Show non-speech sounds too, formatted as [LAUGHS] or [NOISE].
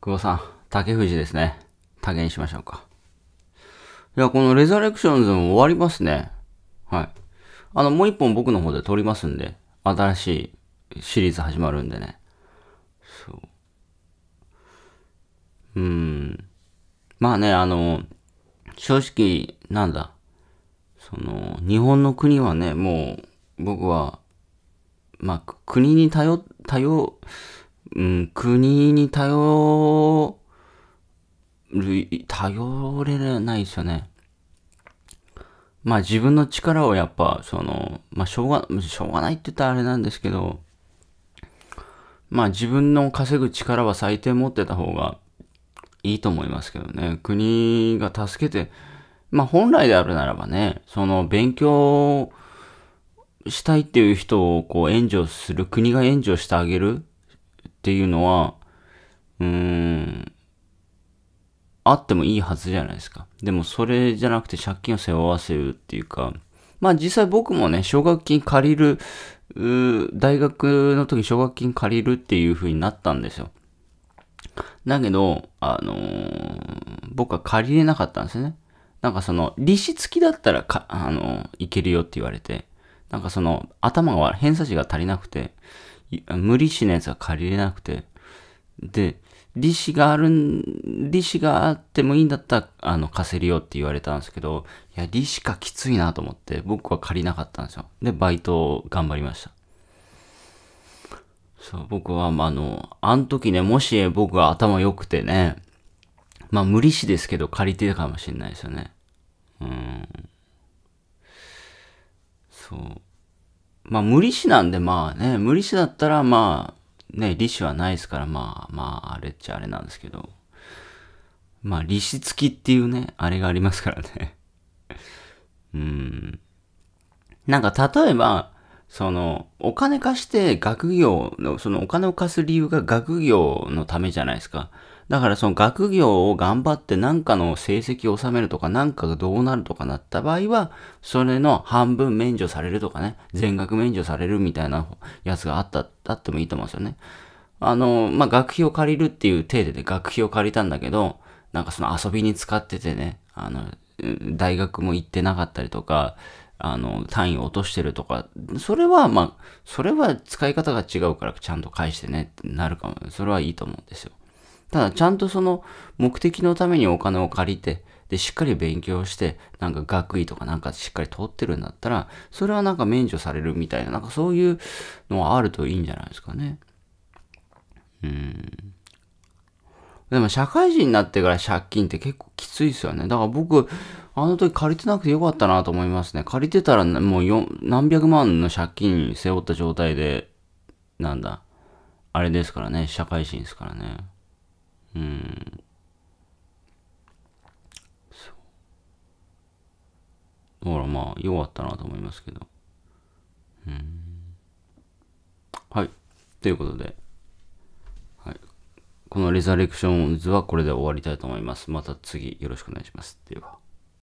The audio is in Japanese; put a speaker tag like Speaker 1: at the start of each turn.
Speaker 1: 久保さん、竹藤ですね。竹にしましょうか。いや、このレザレクションズも終わりますね。はい。あの、もう一本僕の方で撮りますんで、新しいシリーズ始まるんでね。そう。うん。まあね、あの、正直、なんだ。その、日本の国はね、もう、僕は、まあ、国に頼、頼、うん、国に頼る、頼れないですよね。まあ自分の力をやっぱ、その、まあしょうが、しょうがないって言ったらあれなんですけど、まあ自分の稼ぐ力は最低持ってた方がいいと思いますけどね。国が助けて、まあ本来であるならばね、その勉強したいっていう人をこう援助する、国が援助してあげるっていうのは、うーん、あってもいいはずじゃないですか。でもそれじゃなくて借金を背負わせるっていうか、まあ実際僕もね、奨学金借りる、大学の時奨学金借りるっていう風になったんですよ。だけど、あのー、僕は借りれなかったんですよね。なんかその、利子付きだったらか、あのー、いけるよって言われて、なんかその、頭が、偏差値が足りなくて、無利子のやつは借りれなくて、で、利子があるん、利子があってもいいんだったら、あの、貸せるよって言われたんですけど、いや、利子かきついなと思って、僕は借りなかったんですよ。で、バイトを頑張りました。そう、僕は、まあ、あの、あの時ね、もし僕は頭良くてね、まあ、無利子ですけど、借りてたかもしれないですよね。うん。そう。まあ無利子なんでまあね、無利子だったらまあね、利子はないですからまあまああれっちゃあれなんですけど、まあ利子付きっていうね、あれがありますからね [LAUGHS] うん。なんか例えば、その、お金貸して学業の、そのお金を貸す理由が学業のためじゃないですか。だからその学業を頑張って何かの成績を収めるとか何かがどうなるとかなった場合は、それの半分免除されるとかね、全額免除されるみたいなやつがあった、あってもいいと思うんですよね。あの、まあ、学費を借りるっていう体でね、学費を借りたんだけど、なんかその遊びに使っててね、あの、大学も行ってなかったりとか、あの、単位を落としてるとか、それは、まあ、それは使い方が違うからちゃんと返してねってなるかも、それはいいと思うんですよ。ただちゃんとその目的のためにお金を借りて、で、しっかり勉強して、なんか学位とかなんかしっかり取ってるんだったら、それはなんか免除されるみたいな、なんかそういうのはあるといいんじゃないですかね。うん。でも社会人になってから借金って結構きついですよね。だから僕、あの時借りてなくてよかったなと思いますね。借りてたらもう何百万の借金背負った状態で、なんだ。あれですからね、社会人ですからね。うんそうだからまあよかったなと思いますけどうんはいということでこのレザレクション図はこれで終わりたいと思います。また次よろしくお願いします。では。